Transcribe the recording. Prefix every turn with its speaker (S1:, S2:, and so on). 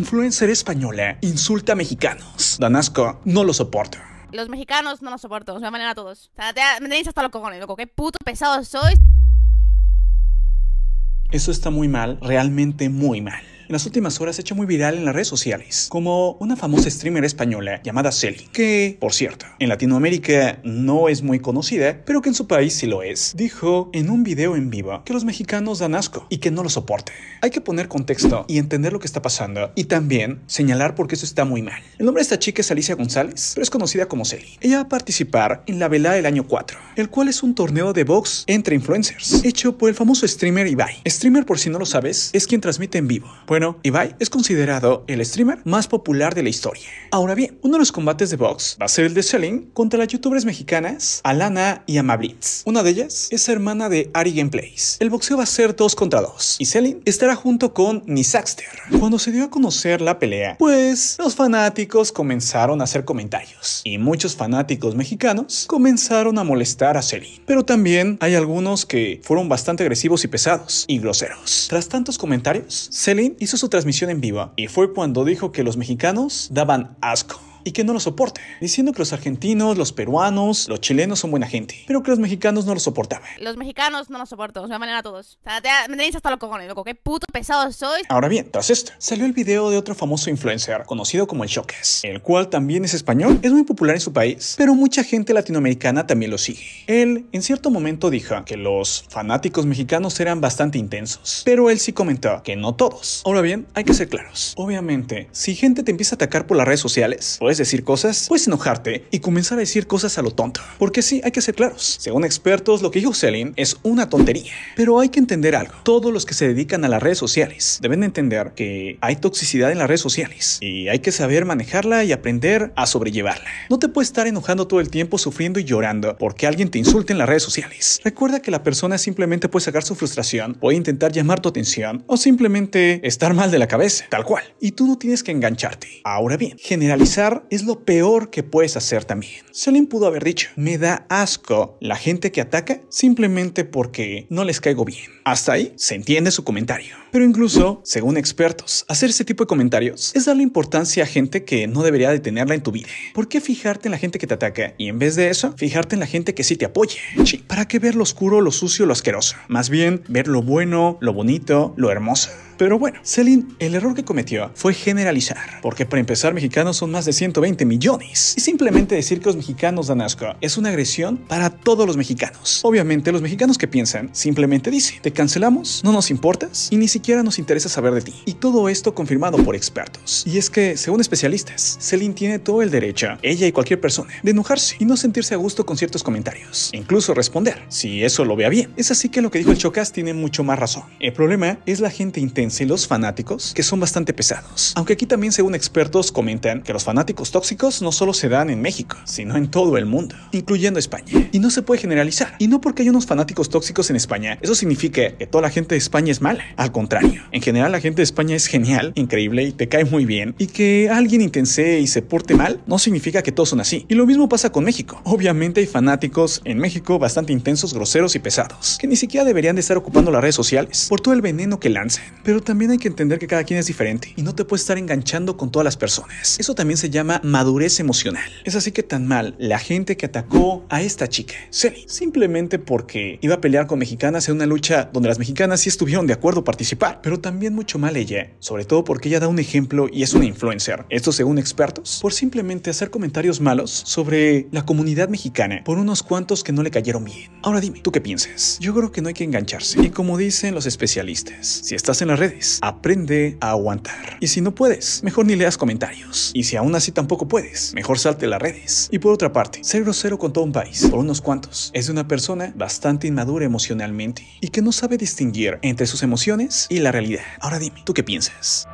S1: Influencer española insulta a mexicanos. Danasco no lo soporta. Los mexicanos no los soporto, os voy a manejar a todos. O sea, me tenéis hasta los cojones, loco. Qué puto pesado sois. Eso está muy mal, realmente muy mal en las últimas horas se ha hecho muy viral en las redes sociales, como una famosa streamer española llamada Celi, que, por cierto, en Latinoamérica no es muy conocida, pero que en su país sí lo es, dijo en un video en vivo que los mexicanos dan asco y que no lo soporte. Hay que poner contexto y entender lo que está pasando, y también señalar por qué eso está muy mal. El nombre de esta chica es Alicia González, pero es conocida como Celi. Ella va a participar en la vela del año 4, el cual es un torneo de box entre influencers, hecho por el famoso streamer Ibai. Streamer, por si no lo sabes, es quien transmite en vivo y Ibai es considerado el streamer más popular de la historia. Ahora bien, uno de los combates de box va a ser el de Selin contra las youtubers mexicanas Alana y Amablitz. Una de ellas es hermana de Ari Gameplays. El boxeo va a ser 2 contra 2 y Selin estará junto con Nisaxter. Cuando se dio a conocer la pelea, pues los fanáticos comenzaron a hacer comentarios y muchos fanáticos mexicanos comenzaron a molestar a Selin. Pero también hay algunos que fueron bastante agresivos y pesados y groseros. Tras tantos comentarios, Selin y hizo su transmisión en vivo y fue cuando dijo que los mexicanos daban asco y que no lo soporte, diciendo que los argentinos, los peruanos, los chilenos son buena gente, pero que los mexicanos no lo soportaban. Los mexicanos no lo soportan una manera a todos. O sea, me hasta los cojones, loco, qué puto pesado soy Ahora bien, tras esto, salió el video de otro famoso influencer, conocido como el Choques, el cual también es español, es muy popular en su país, pero mucha gente latinoamericana también lo sigue. Él, en cierto momento, dijo que los fanáticos mexicanos eran bastante intensos, pero él sí comentaba que no todos. Ahora bien, hay que ser claros. Obviamente, si gente te empieza a atacar por las redes sociales, puedes decir cosas, puedes enojarte y comenzar a decir cosas a lo tonto. Porque sí, hay que ser claros. Según expertos, lo que dijo Selin es una tontería. Pero hay que entender algo. Todos los que se dedican a las redes sociales deben entender que hay toxicidad en las redes sociales y hay que saber manejarla y aprender a sobrellevarla. No te puedes estar enojando todo el tiempo, sufriendo y llorando porque alguien te insulte en las redes sociales. Recuerda que la persona simplemente puede sacar su frustración, puede intentar llamar tu atención o simplemente estar mal de la cabeza, tal cual. Y tú no tienes que engancharte. Ahora bien, generalizar es lo peor que puedes hacer también. Selim pudo haber dicho, me da asco la gente que ataca simplemente porque no les caigo bien. Hasta ahí se entiende su comentario. Pero incluso, según expertos, hacer ese tipo de comentarios es darle importancia a gente que no debería detenerla en tu vida. ¿Por qué fijarte en la gente que te ataca y en vez de eso, fijarte en la gente que sí te apoya? Sí, ¿para qué ver lo oscuro, lo sucio, lo asqueroso? Más bien, ver lo bueno, lo bonito, lo hermoso. Pero bueno, Selin, el error que cometió fue generalizar, porque para empezar, mexicanos son más de 100 120 millones. Y simplemente decir que los mexicanos dan asco es una agresión para todos los mexicanos. Obviamente los mexicanos que piensan simplemente dicen, te cancelamos, no nos importas y ni siquiera nos interesa saber de ti. Y todo esto confirmado por expertos. Y es que, según especialistas, Celine tiene todo el derecho, ella y cualquier persona, de enojarse y no sentirse a gusto con ciertos comentarios, e incluso responder, si eso lo vea bien. Es así que lo que dijo el Chocas tiene mucho más razón. El problema es la gente intensa y los fanáticos, que son bastante pesados. Aunque aquí también según expertos comentan que los fanáticos tóxicos no solo se dan en México, sino en todo el mundo, incluyendo España. Y no se puede generalizar. Y no porque hay unos fanáticos tóxicos en España, eso significa que toda la gente de España es mala. Al contrario, en general la gente de España es genial, increíble y te cae muy bien. Y que alguien intense y se porte mal no significa que todos son así. Y lo mismo pasa con México. Obviamente hay fanáticos en México bastante intensos, groseros y pesados, que ni siquiera deberían de estar ocupando las redes sociales por todo el veneno que lancen, Pero también hay que entender que cada quien es diferente y no te puedes estar enganchando con todas las personas. Eso también se llama madurez emocional. Es así que tan mal la gente que atacó a esta chica, Celine, simplemente porque iba a pelear con mexicanas en una lucha donde las mexicanas sí estuvieron de acuerdo participar, pero también mucho mal ella, sobre todo porque ella da un ejemplo y es una influencer. Esto según expertos, por simplemente hacer comentarios malos sobre la comunidad mexicana por unos cuantos que no le cayeron bien. Ahora dime, ¿tú qué piensas? Yo creo que no hay que engancharse. Y como dicen los especialistas, si estás en las redes, aprende a aguantar. Y si no puedes, mejor ni leas comentarios. Y si aún así tampoco puedes. Mejor salte las redes. Y por otra parte, ser grosero con todo un país, por unos cuantos, es una persona bastante inmadura emocionalmente y que no sabe distinguir entre sus emociones y la realidad. Ahora dime, ¿tú qué piensas?